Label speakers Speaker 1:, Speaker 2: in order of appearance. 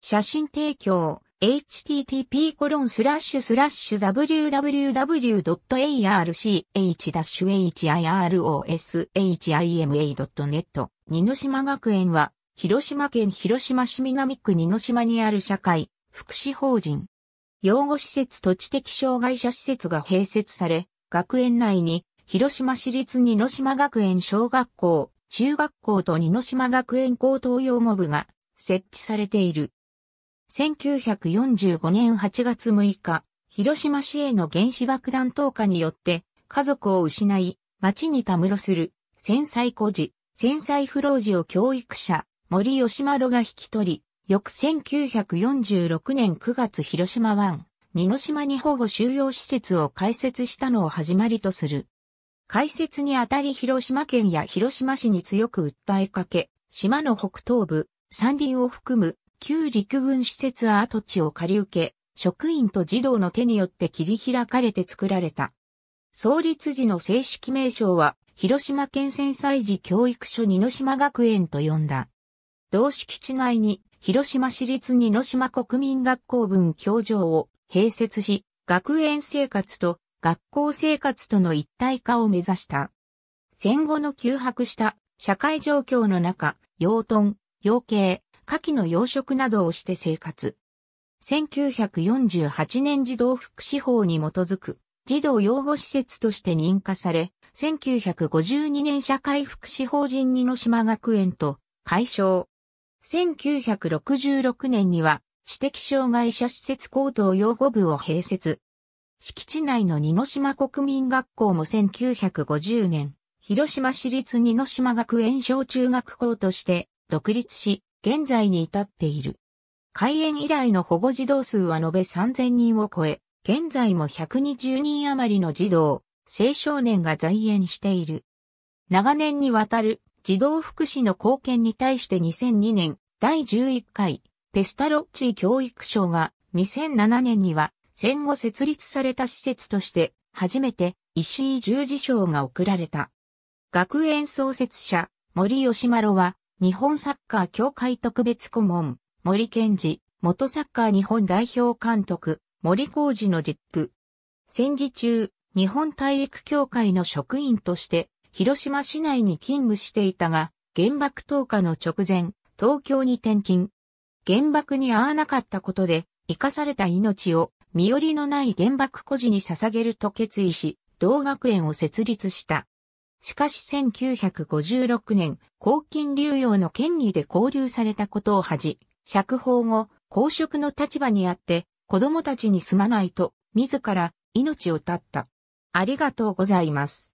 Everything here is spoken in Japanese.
Speaker 1: 写真提供、http コロンスラッシュスラッシュ www.arch-hiroshima.net 二島学園は、広島県広島市南区二島にある社会、福祉法人。養護施設と知的障害者施設が併設され、学園内に、広島市立二島学園小学校、中学校と二島学園高等養護部が設置されている。1945年8月6日、広島市への原子爆弾投下によって家族を失い、町にたむろする、戦災孤児、戦災不老児を教育者、森吉丸が引き取り、翌1946年9月広島湾、二島に保護収容施設を開設したのを始まりとする。開設にあたり広島県や広島市に強く訴えかけ、島の北東部、山林を含む旧陸軍施設跡地を借り受け、職員と児童の手によって切り開かれて作られた。創立時の正式名称は、広島県戦災時教育所二島学園と呼んだ。同敷地内に、広島市立二島国民学校分教場を併設し、学園生活と学校生活との一体化を目指した。戦後の休泊した社会状況の中、養豚、養鶏、夏季の養殖などをして生活。1948年児童福祉法に基づく児童養護施設として認可され、1952年社会福祉法人二の島学園と解消。1966年には知的障害者施設高等養護部を併設。敷地内の二の島国民学校も1950年、広島市立二の島学園小中学校として独立し、現在に至っている。開園以来の保護児童数は延べ3000人を超え、現在も120人余りの児童、青少年が在園している。長年にわたる児童福祉の貢献に対して2002年第11回ペスタロッチ教育賞が2007年には戦後設立された施設として初めて石井十字賞が贈られた。学園創設者森吉丸は日本サッカー協会特別顧問、森健二、元サッカー日本代表監督、森浩二の実父。戦時中、日本体育協会の職員として、広島市内に勤務していたが、原爆投下の直前、東京に転勤。原爆に合わなかったことで、生かされた命を、身寄りのない原爆孤児に捧げると決意し、同学園を設立した。しかし1956年、公金流用の権利で交流されたことを恥じ、釈放後、公職の立場にあって、子供たちにすまないと、自ら命を絶った。ありがとうございます。